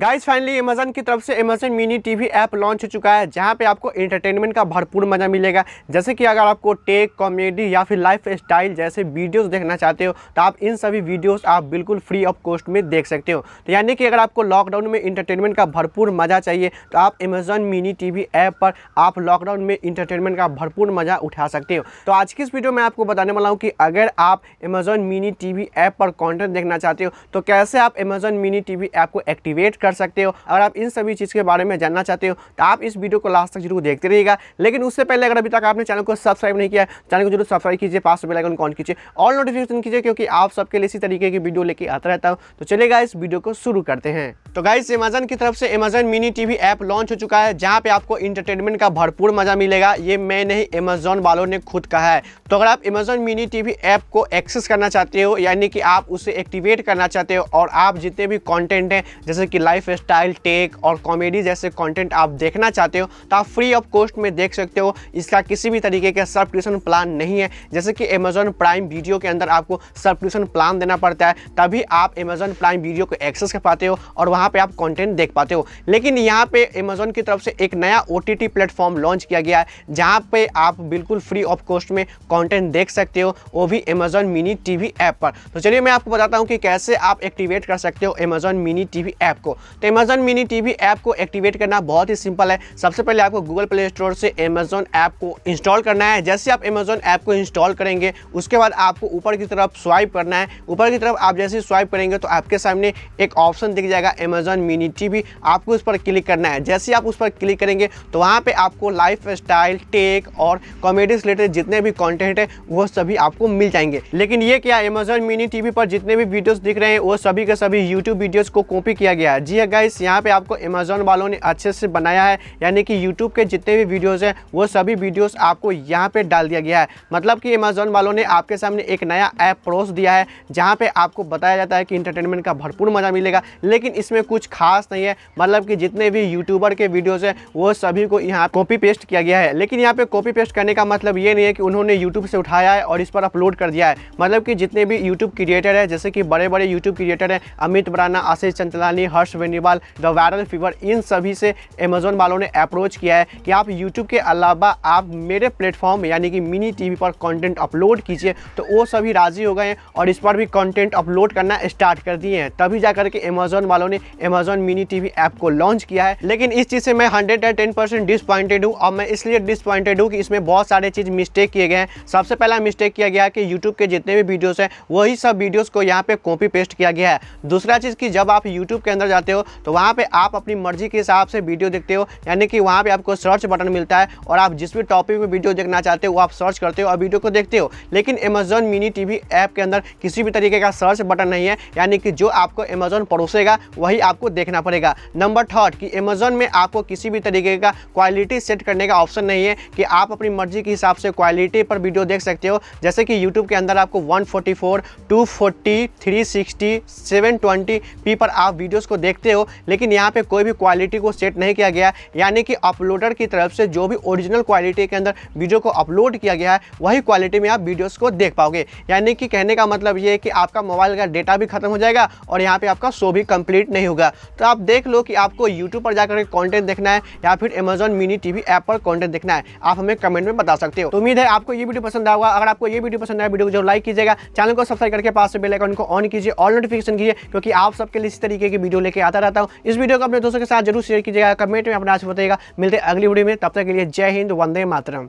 guys finally Amazon की तरफ से Amazon mini TV app launch हो चुका है जहां पे आपको एंटरटेनमेंट का भरपूर मज़ा मिलेगा जैसे कि अगर आपको टेक कॉमेडी या फिर लाइफ स्टाइल जैसे वीडियोस देखना चाहते हो तो आप इन सभी वीडियोस आप बिल्कुल फ्री ऑफ कॉस्ट में देख सकते हो तो यानी कि अगर आपको लॉकडाउन में इंटरटेनमेंट का भरपूर मज़ा चाहिए तो आप अमेजन मिनी टी ऐप पर आप लॉकडाउन में इंटरटेनमेंट का भरपूर मज़ा उठा सकते हो तो आज की इस वीडियो में आपको बताने वाला हूँ कि अगर आप अमेजन मिनी टी ऐप पर कॉन्टेंट देखना चाहते हो तो कैसे आप अमेजन मिनी टी ऐप को एक्टिवेट कर कर सकते हो अगर आप इन सभी चीज़ के बारे में जानना चाहते हो तो आप इस वीडियो को लास्ट तक जरूर देखते रहिएगा लेकिन उससे पहले अगर अभी तक आपने चैनल को सब्सक्राइब नहीं किया चैनल को जरूर सब्सक्राइब कीजिए पास बेल आइकन ऑन कीजिए ऑल नोटिफिकेशन कीजिए क्योंकि आप सबके लिए इसी तरीके की वीडियो लेके आता रहता हूँ तो चलेगा इस वीडियो को शुरू करते हैं तो गाइस अमेजन की तरफ से Amazon mini TV app launch हो चुका है जहाँ पे आपको इंटरटेनमेंट का भरपूर मजा मिलेगा ये मैं नहीं अमेजोन वालों ने खुद कहा है तो अगर आप अमेजन मिनी टीवी ऐप को एक्सेस करना चाहते हो यानी कि आप उसे एक्टिवेट करना चाहते हो और आप जितने भी कॉन्टेंट हैं जैसे कि लाइफ स्टाइल टेक और कॉमेडी जैसे कंटेंट आप देखना चाहते हो तो आप फ्री ऑफ कॉस्ट में देख सकते हो इसका किसी भी तरीके का सब्सक्रिप्शन प्लान नहीं है जैसे कि अमेज़ॉन प्राइम वीडियो के अंदर आपको सब्सक्रिप्शन प्लान देना पड़ता है तभी आप अमेजॉन प्राइम वीडियो को एक्सेस कर पाते हो और वहाँ पर आप कॉन्टेंट देख पाते हो लेकिन यहाँ पर अमेज़न की तरफ से एक नया ओ टी प्लेटफॉर्म लॉन्च किया गया है जहाँ पर आप बिल्कुल फ्री ऑफ कॉस्ट में कॉन्टेंट देख सकते हो वो भी अमेज़ॉन मिनी टी ऐप पर तो चलिए मैं आपको बताता हूँ कि कैसे आप एक्टिवेट कर सकते हो अमेज़न मिनी टी ऐप को तो अमेजन मिनी टीवी ऐप को एक्टिवेट करना बहुत ही सिंपल है सबसे पहले आपको गूगल प्ले स्टोर से अमेजॉन ऐप को इंस्टॉल करना है जैसे आप अमेजन ऐप को इंस्टॉल करेंगे उसके बाद आपको ऊपर की तरफ स्वाइप करना है ऊपर की तरफ आप जैसे स्वाइप करेंगे तो आपके सामने एक ऑप्शन दिख जाएगा अमेजॉन मिनी टीवी आपको उस पर क्लिक करना है जैसे आप उस पर क्लिक करेंगे तो वहाँ पर आपको लाइफ स्टाइल टेक और कॉमेडी रिलेटेड जितने भी कॉन्टेंट है वो सभी आपको मिल जाएंगे लेकिन ये क्या अमेजॉन मिनी टीवी पर जितने भी वीडियोस दिख रहे हैं वो सभी के सभी यूट्यूब वीडियोस को कॉपी किया गया है जी है हाँ, गाइस यहाँ पे आपको अमेजोन वालों ने अच्छे से बनाया है यानी कि यूट्यूब के जितने भी वीडियोज़ हैं वो सभी वीडियोज़ आपको यहाँ पर डाल दिया गया है मतलब कि अमेजोन वालों ने आपके सामने एक नया ऐप परोस दिया है जहाँ पर आपको बताया जाता है कि इंटरटेनमेंट का भरपूर मज़ा मिलेगा लेकिन इसमें कुछ खास नहीं है मतलब कि जितने भी यूट्यूबर के वीडियोज़ हैं वो सभी को यहाँ कॉपी पेस्ट किया गया है लेकिन यहाँ पर कॉपी पेस्ट करने का मतलब ये नहीं है कि उन्होंने यूट्यूब से उठाया है और इस पर अपलोड कर दिया है मतलब कि जितने भी यूट्यूब क्रिएटर है जैसे कि बड़े बड़े यूट्यूब क्रिएटर हैं अमित बराना Ashish Chanchlani Harsh Beniwal the viral fever इन सभी से अमेजोन वालों ने अप्रोच किया है कि आप यूट्यूब के अलावा आप मेरे प्लेटफॉर्म यानी कि मिनी टीवी पर कंटेंट अपलोड कीजिए तो वो सभी राज़ी हो गए हैं और इस पर भी कंटेंट अपलोड करना स्टार्ट कर दिए हैं तभी जा करके अमेजोन वालों ने अमेजोन मिनी टीवी ऐप को लॉन्च किया है लेकिन इस चीज़ से मैं hundred and ten percent disappointed हूँ और मैं इसलिए डिसपॉइंटेड हूँ कि इसमें बहुत सारे चीज़ मिस्टेक किए गए हैं सबसे पहला मिस्टेक किया गया कि यूट्यूब के जितने भी वीडियोज़ हैं वही सब वीडियोज़ को यहाँ पर कॉपी पेस्ट किया गया है दूसरा चीज़ कि जब आप यूट्यूब के अंदर जाते चाहते हो तो वहाँ पर आप अपनी मर्जी के हिसाब से वीडियो देखते हो यानी कि वहाँ पर आपको सर्च बटन मिलता है और आप जिस भी टॉपिक में वीडियो देखना चाहते हो वो आप सर्च करते हो और वीडियो को देखते हो लेकिन अमेजोन मिनी टीवी ऐप के अंदर किसी भी तरीके का सर्च बटन नहीं है यानी कि जो आपको अमेजोन परोसेगा वही आपको देखना पड़ेगा नंबर थर्ड कि अमेजोन में आपको किसी भी तरीके का क्वालिटी सेट करने का ऑप्शन नहीं है कि आप अपनी मर्जी के हिसाब से क्वालिटी पर वीडियो देख सकते हो जैसे कि यूट्यूब के अंदर आपको 144, 240, 360, पी पर आप वीडियोस को देख देखते हो लेकिन यहाँ पे कोई भी क्वालिटी को सेट नहीं किया गया यानी कि अपलोडर की तरफ से जो भी ओरिजिनल क्वालिटी के अंदर वीडियो को अपलोड किया गया है वही क्वालिटी में आप वीडियोस को देख पाओगे यानी कि कहने का मतलब ये है कि आपका मोबाइल का डेटा भी खत्म हो जाएगा और यहाँ पर आपका शो भी कंप्लीट नहीं होगा तो आप देख लो कि आपको यूट्यूब पर जाकर कॉन्टेंट देखना है या फिर अमेजोन मिनी टीवी ऐप पर कॉन्टेंट देखना है आप हमें कमेंट में बता सकते हो तो उम्मीद है आपको ये वीडियो पसंद आएगा अगर आपको ये वीडियो पसंद आया वीडियो को लाइक कीजिएगा चैनल को सब्सक्राइब करके पास बेलाइकन को ऑन कीजिए ऑल नोटिफिकेशन कीजिए क्योंकि आप सबके लिए इस तरीके की वीडियो लेके आता रहता हूँ इस वीडियो को अपने दोस्तों के साथ जरूर शेयर कीजिएगा कमेंट में अपना आज बताइएगा मिलते अगली वीडियो में तब तक के लिए जय हिंद वंदे मातरम